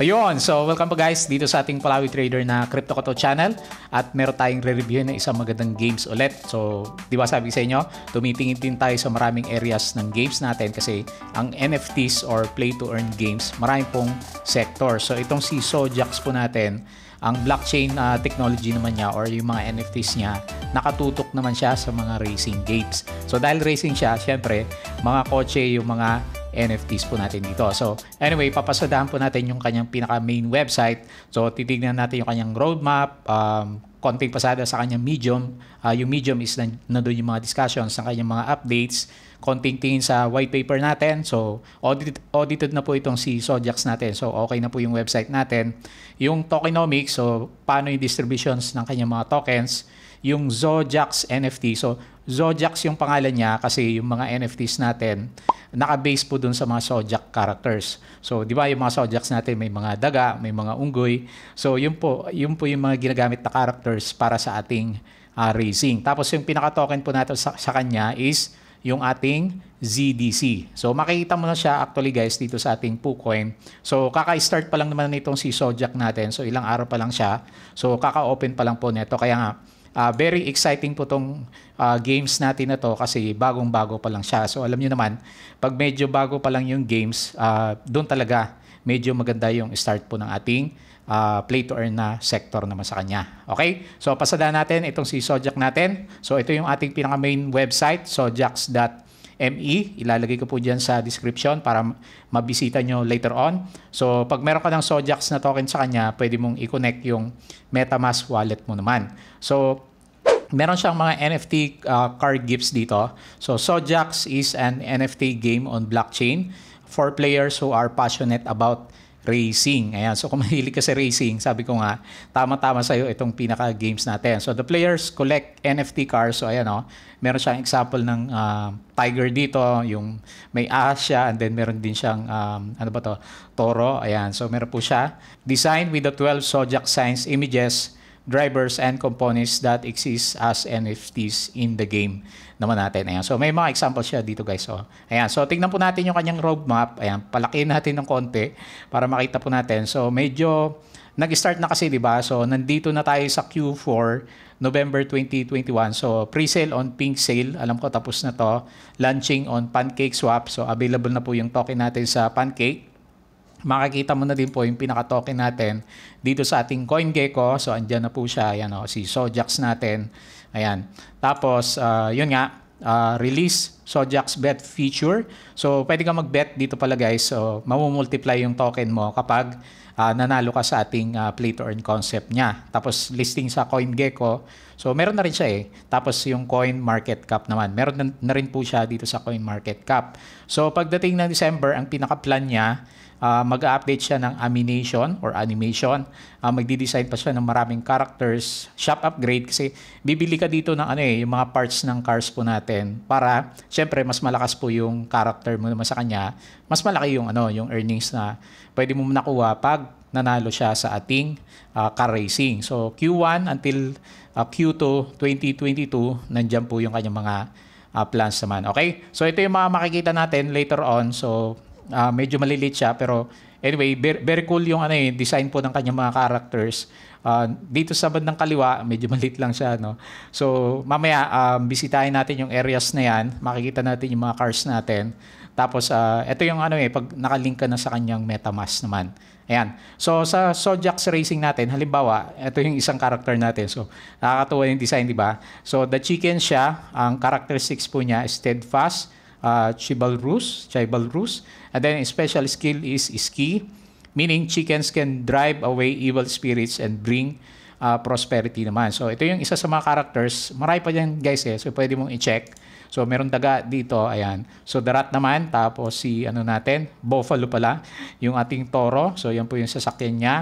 Ayun, so welcome po guys dito sa ating Palawi Trader na Crypto Koto channel at meron tayong re-review ng isang magandang games ulit. So, di ba sabi sa inyo, tumitingin din tayo sa maraming areas ng games natin kasi ang NFTs or play to earn games, marami pong sector. So, itong si Sojax po natin, ang blockchain uh, technology naman niya or yung mga NFTs niya, nakatutok naman siya sa mga racing games. So, dahil racing siya, syempre, mga kotse, yung mga NFTs po natin dito. So anyway, papasadahan po natin yung kanyang pinaka main website. So titignan natin yung kanyang roadmap, um, konting pasada sa kanyang medium. Uh, yung medium is nandun yung mga discussions, ng kanyang mga updates konting tingin sa white paper natin. So, audit, audited na po itong si Sojax natin. So, okay na po yung website natin. Yung tokenomics, so paano yung distributions ng kanyang mga tokens. Yung Zojax NFT. So, Zodiacs yung pangalan niya kasi yung mga NFTs natin naka-base po dun sa mga Zodiac characters. So, di ba yung mga Zodiacs natin may mga daga, may mga unggoy. So, yun po, yun po yung mga ginagamit na characters para sa ating uh, ah, racing. Tapos yung pinaka-token po natin sa, sa kanya is yung ating ZDC. So makikita mo na siya actually guys dito sa ating KuCoin. So kaka-start pa lang naman nitong si Zodiac natin. So ilang araw pa lang siya. So kaka-open pa lang po nito. Kaya nga uh, very exciting po tong uh, games natin na to kasi bagong-bago pa lang siya. So alam niyo naman, pag medyo bago pa lang yung games, uh, doon talaga medyo maganda yung start po ng ating uh, play to earn na sector naman sa kanya. Okay? So pasada natin itong si Sojak natin. So ito yung ating pinaka main website, sojaks.com ME. Ilalagay ko po dyan sa description para mabisita nyo later on. So pag meron ka ng Sojax na token sa kanya, pwede mong i-connect yung MetaMask wallet mo naman. So meron siyang mga NFT uh, card gifts dito. So Sojax is an NFT game on blockchain for players who are passionate about racing. Ayan. So kung mahilig ka sa racing, sabi ko nga, tama-tama sa'yo itong pinaka-games natin. So the players collect NFT cars. So ayan o, oh, meron siyang example ng uh, tiger dito, yung may Asia, and then meron din siyang, um, ano ba to, toro. Ayan. So meron po siya. Designed with the 12 zodiac signs images drivers and components that exist as NFTs in the game naman natin. Ayan. So may mga example siya dito guys. So, oh. ayan. So tingnan po natin yung kanyang roadmap. Ayan. Palakihin natin ng konti para makita po natin. So medyo nag-start na kasi 'di ba? So nandito na tayo sa Q4 November 2021. So pre-sale on Pink Sale, alam ko tapos na 'to. Launching on Pancake Swap. So available na po yung token natin sa Pancake makikita mo na din po yung pinaka-token natin dito sa ating CoinGecko. So, andyan na po siya. Ayan, oh, si Sojax natin. Ayan. Tapos, uh, yun nga, uh, release Sojax bet feature. So, pwede ka mag-bet dito pala guys. So, mamumultiply yung token mo kapag uh, nanalo ka sa ating uh, play to earn concept niya. Tapos, listing sa CoinGecko. So, meron na rin siya eh. Tapos, yung coin market cap naman. Meron na, na rin po siya dito sa coin market cap. So, pagdating ng December, ang pinaka-plan niya Uh, mag-update siya ng animation or animation. Uh, ah, magdi-design pa siya ng maraming characters. Shop upgrade kasi bibili ka dito ng ano eh, yung mga parts ng cars po natin para syempre mas malakas po yung character mo naman sa kanya. Mas malaki yung ano, yung earnings na pwede mo nakuha pag nanalo siya sa ating uh, car racing. So Q1 until uh, Q2 2022, nandiyan po yung kanyang mga uh, plans naman. Okay? So ito yung mga makikita natin later on. So Uh, medyo malilate siya pero anyway, very, very cool yung ano eh, design po ng kanyang mga characters. Uh, dito sa bandang kaliwa, medyo maliit lang siya. No? So mamaya, um, bisitahin natin yung areas na yan. Makikita natin yung mga cars natin. Tapos uh, ah, ito yung ano eh, pag nakalink ka na sa kanyang MetaMask naman. Ayan. So sa Sojax Racing natin, halimbawa, ito yung isang character natin. So nakakatuwa yung design, di ba? So the chicken siya, ang characteristics po niya, steadfast, uh, chivalrous, chivalrous. And then special skill is iski, meaning chickens can drive away evil spirits and bring uh, prosperity naman. So ito yung isa sa mga characters. Marami pa dyan guys eh. So pwede mong i-check. So meron daga dito, ayan. So the rat naman, tapos si ano natin, buffalo pala, yung ating toro. So yan po yung sasakyan niya,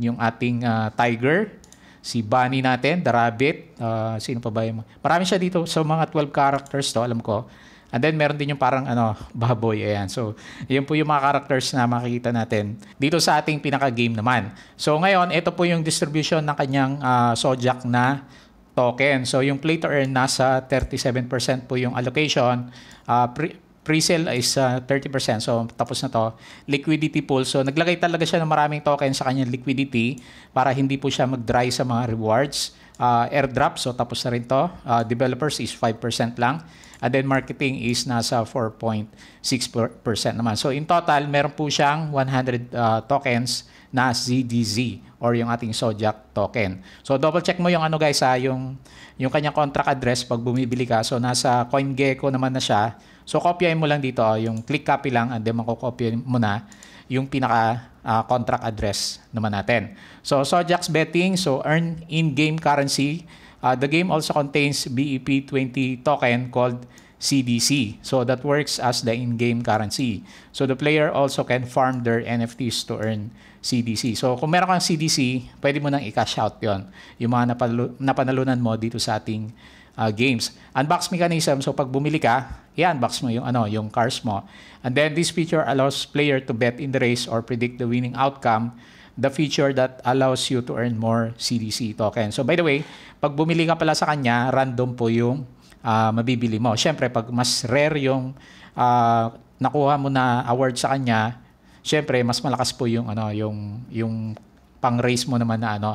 yung ating uh, tiger, si Bunny natin, the rabbit, uh, sino pa ba yung... Marami siya dito sa so, mga 12 characters to, alam ko. And then meron din yung parang ano, baboy, ayan. So, yun po yung mga characters na makikita natin dito sa ating pinaka-game naman. So, ngayon, ito po yung distribution ng kanyang uh, ah, Sojak na token. So, yung play to earn nasa 37% po yung allocation. Uh, pre- pre-sale is uh, ah, 30%. So, tapos na to. Liquidity pool. So, naglagay talaga siya ng maraming token sa kanyang liquidity para hindi po siya mag-dry sa mga rewards uh, airdrop. So tapos na rin to. Uh, developers is 5% lang. And then marketing is nasa 4.6% naman. So in total, meron po siyang 100 uh, ah, tokens na ZDZ or yung ating Zodiac token. So double check mo yung ano guys ha, yung yung kanya contract address pag bumibili ka. So nasa CoinGecko naman na siya. So kopyahin mo lang dito oh, yung click copy lang and then makokopya mo na yung pinaka uh, contract address naman natin. So Sojax betting, so earn in-game currency. Uh, the game also contains BEP20 token called CDC. So that works as the in-game currency. So the player also can farm their NFTs to earn CDC. So kung meron kang CDC, pwede mo nang i-cash out yon Yung mga napanalunan mo dito sa ating uh, games. Unbox mechanism, so pag bumili ka, i-unbox mo yung, ano, yung cars mo. And then this feature allows player to bet in the race or predict the winning outcome the feature that allows you to earn more CDC token. So by the way, pag bumili ka pala sa kanya, random po yung uh, mabibili mo. Siyempre, pag mas rare yung uh, nakuha mo na award sa kanya, siyempre mas malakas po yung ano, yung yung pang-race mo naman na ano,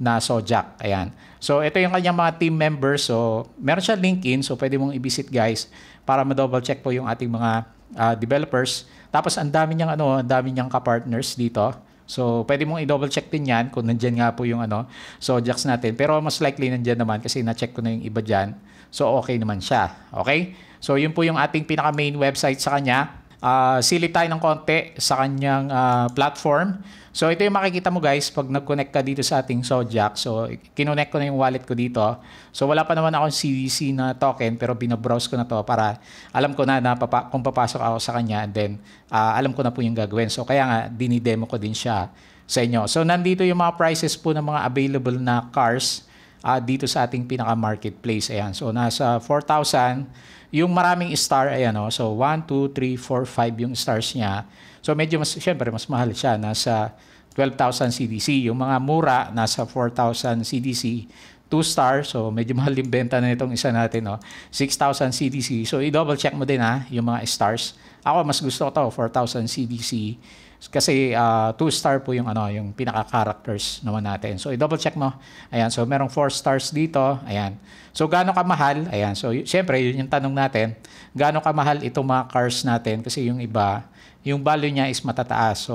na Sojak. Ayan. So ito yung kanyang mga team members. So meron siya LinkedIn. So pwede mong i-visit guys para ma-double check po yung ating mga uh, developers. Tapos ang dami niyang ano, ang dami niyang ka-partners dito. So, pwede mong i-double check din yan kung nandyan nga po yung ano, Sojax natin. Pero mas likely nandyan naman kasi na-check ko na yung iba dyan. So, okay naman siya. Okay? So, yun po yung ating pinaka-main website sa kanya uh, ah, silip tayo ng konti sa kanyang uh, platform. So ito yung makikita mo guys pag nag-connect ka dito sa ating Sojak. So kinonect ko na yung wallet ko dito. So wala pa naman akong CDC na token pero binabrowse ko na to para alam ko na, na papa- kung papasok ako sa kanya and then uh, alam ko na po yung gagawin. So kaya nga dinidemo ko din siya sa inyo. So nandito yung mga prices po ng mga available na cars uh, dito sa ating pinaka-marketplace. Ayan. So nasa 4,000 yung maraming star, ay ano, oh. So, 1, 2, 3, 4, 5 yung stars niya. So, medyo mas, syempre, mas mahal siya. Nasa 12,000 CDC. Yung mga mura, nasa 4,000 CDC. 2 star, so medyo mahal yung benta na itong isa natin. No? 6,000 CDC. So, i-double check mo din ha, yung mga stars. Ako, mas gusto ko to, 4,000 CDC. Kasi uh, two star po yung ano, yung pinaka-characters naman natin. So i-double check mo. Ayan, so merong four stars dito. Ayan. So gaano kamahal? Ayan. So syempre, yun yung tanong natin. Gaano kamahal itong mga cars natin kasi yung iba, yung value niya is matataas. So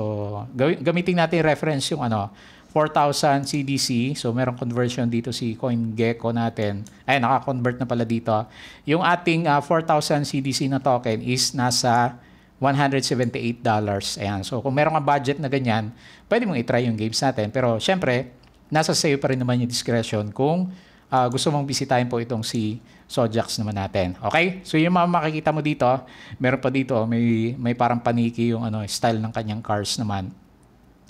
gamitin natin reference yung ano, 4,000 CDC. So, merong conversion dito si coin gecko natin. Ay, naka-convert na pala dito. Yung ating uh, 4,000 CDC na token is nasa $178. Ayan. So, kung meron kang budget na ganyan, pwede mong i-try yung games natin. Pero, syempre, nasa sa'yo pa rin naman yung discretion kung uh, gusto mong bisitahin po itong si Sojax naman natin. Okay? So yung mga makikita mo dito, meron pa dito, may, may parang paniki yung ano, style ng kanyang cars naman.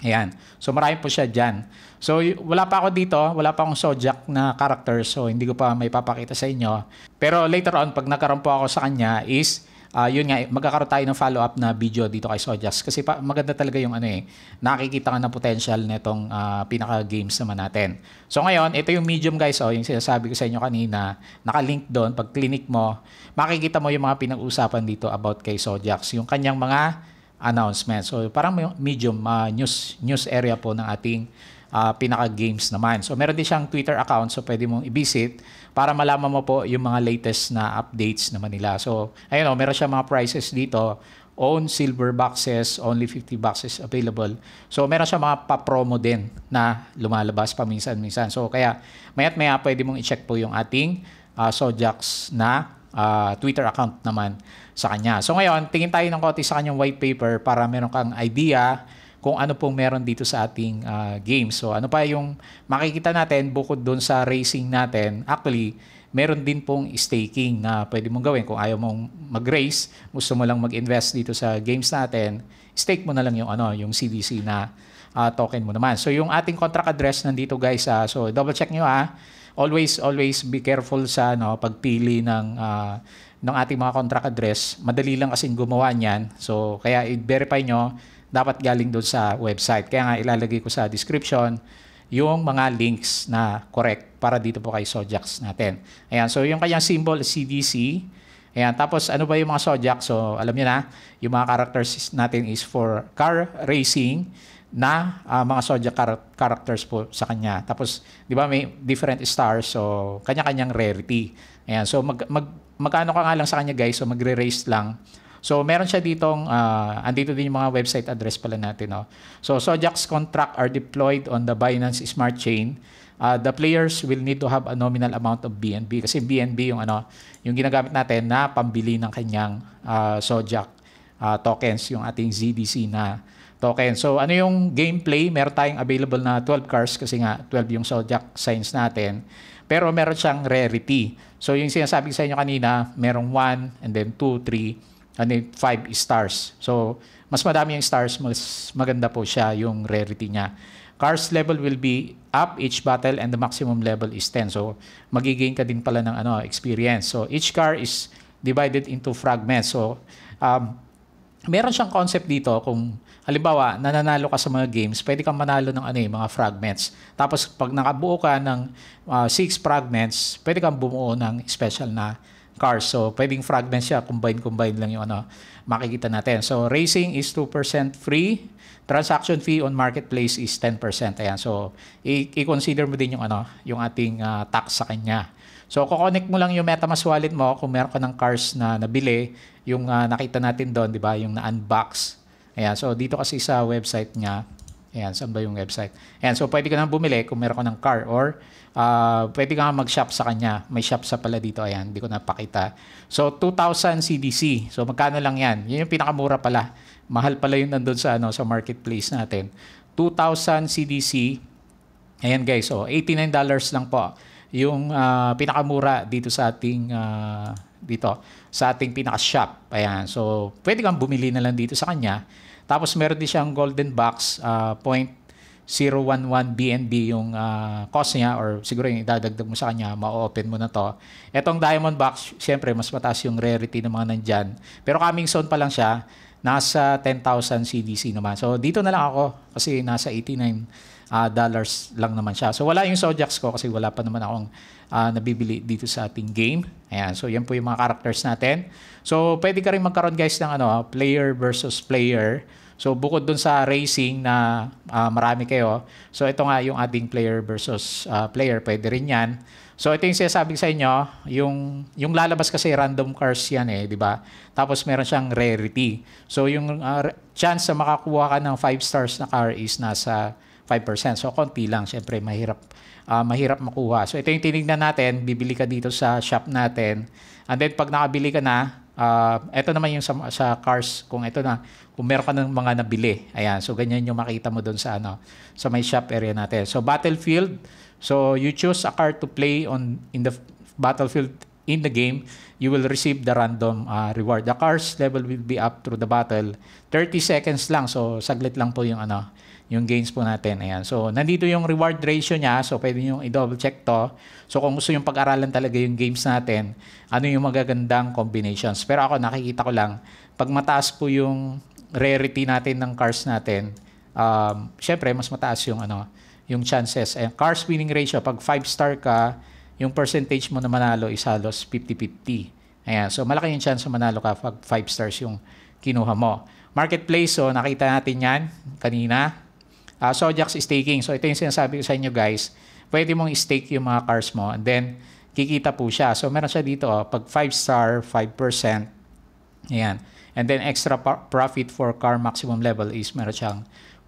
Ayan. So marami po siya dyan. So wala pa ako dito, wala pa akong Sojak na character, so hindi ko pa may papakita sa inyo. Pero later on, pag nakaroon po ako sa kanya is uh, yun nga, magkakaroon tayo ng follow-up na video dito kay Sojas. Kasi pa, maganda talaga yung ano eh, nakikita ka na potential nitong uh, pinaka-games naman natin. So ngayon, ito yung medium guys, oh, yung sinasabi ko sa inyo kanina, nakalink doon, pag clinic mo, makikita mo yung mga pinag-usapan dito about kay Sojax, yung kanyang mga announcements. So parang medium uh, news, news area po ng ating uh, pinaka-games naman. So meron din siyang Twitter account so pwede mong i-visit para malaman mo po yung mga latest na updates naman nila. So ayun o, oh, meron siyang mga prices dito own silver boxes, only 50 boxes available. So meron siya mga pa-promo din na lumalabas paminsan-minsan. So kaya maya't maya pwede mong i-check po yung ating uh, ah, Sojax na uh, Twitter account naman sa kanya. So ngayon, tingin tayo ng konti sa kanyang white paper para meron kang idea kung ano pong meron dito sa ating uh, ah, game. So ano pa yung makikita natin bukod doon sa racing natin, actually, meron din pong staking na pwede mong gawin. Kung ayaw mong mag-race, gusto mo lang mag-invest dito sa games natin, stake mo na lang yung, ano, yung CDC na uh, token mo naman. So yung ating contract address nandito guys. Uh, so double check nyo ha. Always, always be careful sa no, pagpili ng, uh, ng ating mga contract address. Madali lang kasing gumawa niyan. So kaya i-verify nyo dapat galing doon sa website. Kaya nga ilalagay ko sa description yung mga links na correct para dito po kay Sojax natin. Ayan, so yung kanyang symbol, CDC. Ayan, tapos ano ba yung mga Sojax? So alam niyo na, yung mga characters natin is for car racing na uh, mga Zodiac char- characters po sa kanya. Tapos, di ba may different stars, so kanya-kanyang rarity. Ayan, so mag, mag, magkano ka nga lang sa kanya guys, so magre-race lang So meron siya ditong, uh, andito din yung mga website address pala natin. No? So Sojax contract are deployed on the Binance Smart Chain. Uh, the players will need to have a nominal amount of BNB kasi BNB yung ano yung ginagamit natin na pambili ng kanyang uh, ah, Sojak uh, tokens yung ating ZDC na token. So ano yung gameplay? Meron tayong available na 12 cars kasi nga 12 yung Sojak signs natin. Pero meron siyang rarity. So yung sinasabi sa inyo kanina, merong 1 and then 2, 3, ano, five stars. So, mas madami yung stars, mas maganda po siya yung rarity niya. Cars level will be up each battle and the maximum level is 10. So, magigain ka din pala ng ano, experience. So, each car is divided into fragments. So, um, meron siyang concept dito kung halimbawa nananalo ka sa mga games, pwede kang manalo ng ano eh, mga fragments. Tapos pag nakabuo ka ng 6 uh, ah, fragments, pwede kang bumuo ng special na cars. So, pwedeng fragments siya, combine-combine lang yung ano, makikita natin. So, racing is 2% free. Transaction fee on marketplace is 10%. Ayan. So, i-consider mo din yung, ano, yung ating uh, tax sa kanya. So, kukonek mo lang yung MetaMask wallet mo kung meron ka ng cars na nabili, yung uh, nakita natin doon, di ba, yung na-unbox. Ayan. So, dito kasi sa website niya, Ayan, saan ba yung website? Ayan, so pwede ka na bumili kung meron ka ng car or uh, pwede ka mag-shop sa kanya. May shop sa pala dito. Ayan, hindi ko napakita. So, 2,000 CDC. So, magkano lang yan? Yun yung pinakamura pala. Mahal pala yun nandun sa, ano, sa marketplace natin. 2,000 CDC. Ayan guys, so $89 lang po yung uh, pinakamura dito sa ating uh, dito sa ating pinaka-shop. Ayan. So, pwede kang bumili na lang dito sa kanya. Tapos meron din siyang golden box uh, 0.011 BNB yung uh, cost niya or siguro yung idadagdag mo sa kanya, ma-open mo na to. Etong diamond box, siyempre, mas mataas yung rarity ng mga nandyan. Pero coming soon pa lang siya, nasa 10,000 CDC naman. So dito na lang ako kasi nasa 89 uh, dollars lang naman siya. So wala yung Zodiacs ko kasi wala pa naman akong uh, nabibili dito sa ating game. Ayan, so yan po yung mga characters natin. So pwede ka rin magkaroon guys ng ano, player versus player. So bukod dun sa racing na uh, marami kayo, so ito nga yung ating player versus uh, player, pwede rin yan. So ito yung sinasabi sa inyo, yung, yung lalabas kasi random cars yan eh, di ba? Tapos meron siyang rarity. So yung uh, chance na makakuha ka ng 5 stars na car is nasa 5%. So konti lang, syempre mahirap uh, mahirap makuha. So ito yung tinignan natin, bibili ka dito sa shop natin. And then pag nakabili ka na, uh, ah, ito naman yung sa, sa cars kung ito na kung meron ka ng mga nabili. Ayan, so ganyan yung makita mo doon sa ano sa may shop area natin. So battlefield, so you choose a car to play on in the battlefield in the game, you will receive the random uh, reward. The car's level will be up through the battle. 30 seconds lang. So, saglit lang po yung ano, yung gains po natin. Ayan. So, nandito yung reward ratio niya. So, pwede nyo i-double check to. So, kung gusto yung pag-aralan talaga yung games natin, ano yung magagandang combinations. Pero ako, nakikita ko lang, pag mataas po yung rarity natin ng cars natin, um, syempre, mas mataas yung, ano, yung chances. And cars winning ratio, pag 5-star ka, yung percentage mo na manalo is halos 50-50. Ayan. So, malaki yung chance na manalo ka pag 5 stars yung kinuha mo. Marketplace, so nakita natin yan kanina. Uh, ah, Sojax staking. So ito yung sinasabi ko sa inyo guys. Pwede mong stake yung mga cars mo and then kikita po siya. So meron siya dito, oh, pag 5 star, 5%. Ayan. And then extra profit for car maximum level is meron siyang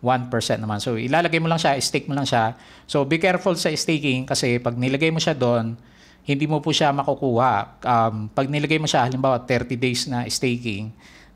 1% naman. So ilalagay mo lang siya, stake mo lang siya. So be careful sa staking kasi pag nilagay mo siya doon, hindi mo po siya makukuha. Um, pag nilagay mo siya, halimbawa 30 days na staking,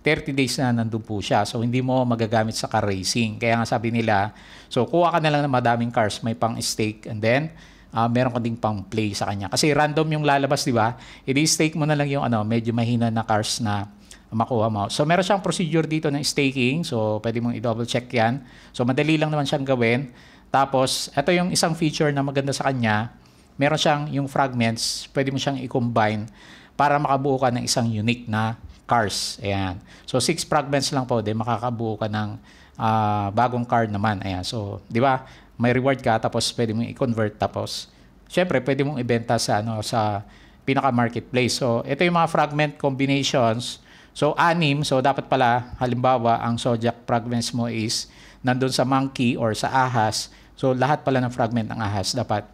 30 days na nandun po siya. So, hindi mo magagamit sa car racing. Kaya nga sabi nila, so kuha ka na lang ng madaming cars, may pang stake and then uh, meron ka ding pang play sa kanya. Kasi random yung lalabas, di ba? I-stake mo na lang yung ano, medyo mahina na cars na makuha mo. So, meron siyang procedure dito ng staking. So, pwede mong i-double check yan. So, madali lang naman siyang gawin. Tapos, ito yung isang feature na maganda sa kanya. Meron siyang yung fragments, pwede mo siyang i-combine para makabuo ka ng isang unique na cars. Ayan. So, six fragments lang po, di makakabuo ka ng uh, bagong card naman. Ayan. So, di ba? May reward ka tapos pwede mong i-convert tapos syempre pwede mong ibenta sa ano sa pinaka marketplace. So, ito yung mga fragment combinations. So, anim. So, dapat pala halimbawa ang zodiac fragments mo is nandun sa monkey or sa ahas. So, lahat pala ng fragment ng ahas dapat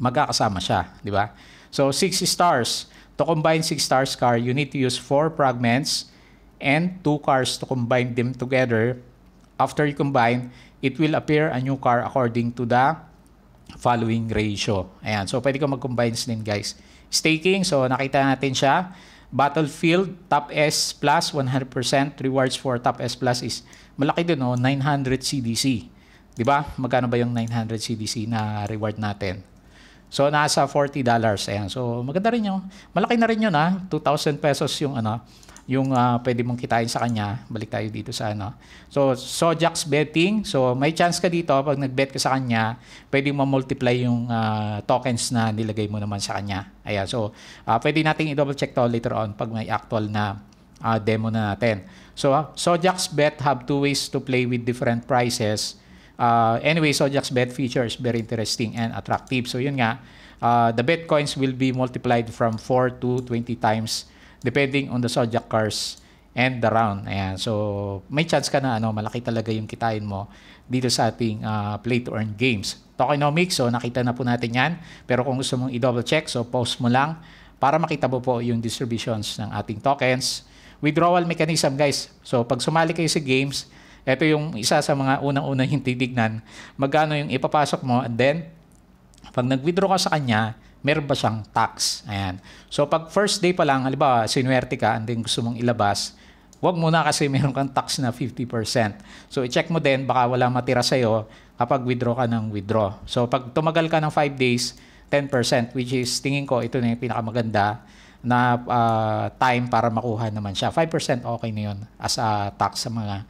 magkakasama siya, di ba? So, six stars. To combine 6 stars car, you need to use 4 fragments and 2 cars to combine them together. After you combine, it will appear a new car according to the following ratio. Ayan. So, pwede kang mag-combine din, guys. Staking. So, nakita natin siya. Battlefield, top S plus, 100%. Rewards for top S plus is, malaki din, no? 900 CDC. Di ba? Magkano ba yung 900 CDC na reward natin? So nasa $40 dollars ayan. So maganda rin 'yon. Malaki na rin 'yon ha. 2,000 pesos yung ano, yung uh, pwede mong kitain sa kanya. Balik tayo dito sa ano. So Sojax betting. So may chance ka dito pag nag-bet ka sa kanya, pwede mo multiply yung uh, tokens na nilagay mo naman sa kanya. Ayan. So uh, pwede nating i-double check to later on pag may actual na uh, demo na natin. So uh, Sojax bet have two ways to play with different prices Uh, anyway, Zodiac's bet features very interesting and attractive. So yun nga, uh, the bet coins will be multiplied from 4 to 20 times depending on the Zodiac cars and the round. Ayan. So, may chance ka na ano, malaki talaga yung kitain mo dito sa ating uh, play to earn games. Tokenomics, so nakita na po natin yan. Pero kung gusto mong i-double check, so post mo lang para makita mo po yung distributions ng ating tokens. Withdrawal mechanism guys. So, pag sumali kayo sa games, ito yung isa sa mga unang-unang yung titignan. Magkano yung ipapasok mo and then pag nag-withdraw ka sa kanya, meron ba siyang tax? Ayan. So pag first day pa lang, halimbawa sinuwerte ka and then gusto mong ilabas, wag muna kasi meron kang tax na 50%. So i-check mo din, baka wala matira sa'yo kapag withdraw ka ng withdraw. So pag tumagal ka ng 5 days, 10% which is tingin ko ito na yung pinakamaganda na uh, time para makuha naman siya. 5% okay na yun as a tax sa mga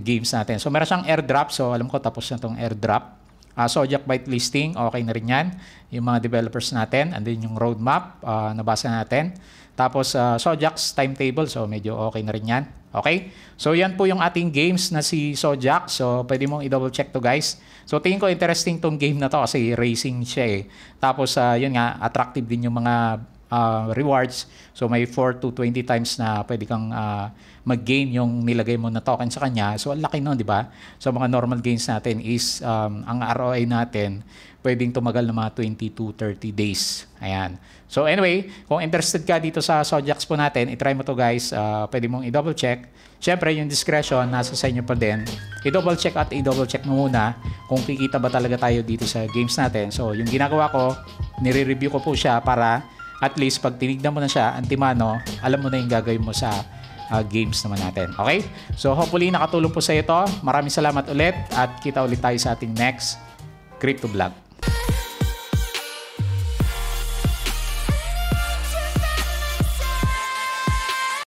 games natin. So meron siyang airdrop. So alam ko tapos na itong airdrop. Uh, so so, Byte listing, okay na rin yan. Yung mga developers natin, and then yung roadmap, uh, nabasa natin. Tapos uh, ah, Sojak's timetable, so medyo okay na rin yan. Okay? So yan po yung ating games na si Sojak. So pwede mong i-double check to guys. So tingin ko interesting tong game na to kasi racing siya eh. Tapos uh, yun nga, attractive din yung mga Ah, rewards. So may 4 to 20 times na pwede kang uh, mag-gain yung nilagay mo na token sa kanya. So ang laki nun, di ba? So mga normal gains natin is um, ang ROI natin pwedeng tumagal ng mga 20 to 30 days. Ayan. So anyway, kung interested ka dito sa Sojax po natin, itry mo to guys. Uh, pwede mong i-double check. Siyempre, yung discretion, nasa sa inyo pa din. I-double check at i-double check mo muna kung kikita ba talaga tayo dito sa games natin. So yung ginagawa ko, nire-review ko po siya para at least pag tinignan mo na siya, antimano, alam mo na yung gagawin mo sa uh, games naman natin. Okay? So hopefully nakatulong po sa ito. Maraming salamat ulit at kita ulit tayo sa ating next Crypto Vlog.